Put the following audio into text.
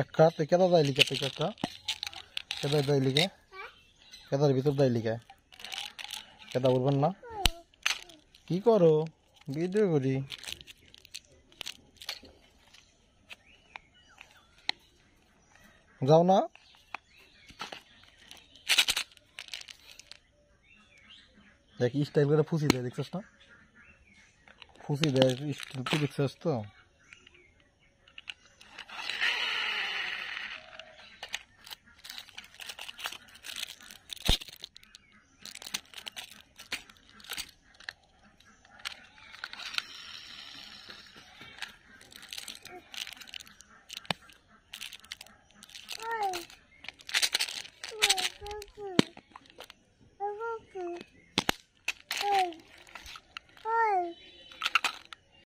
এক কাট কেলা দাইলি কেটে কেটে সেবা দাইলিকে এরর বিতর দাইলিকে এটা ভুলব না কি কর ভিডিও করি যাও না দেখি এই স্টাইল করে ফুসি দেয় দেখছস না ফুসি দেয় এই স্টাইল তো দেখছস তো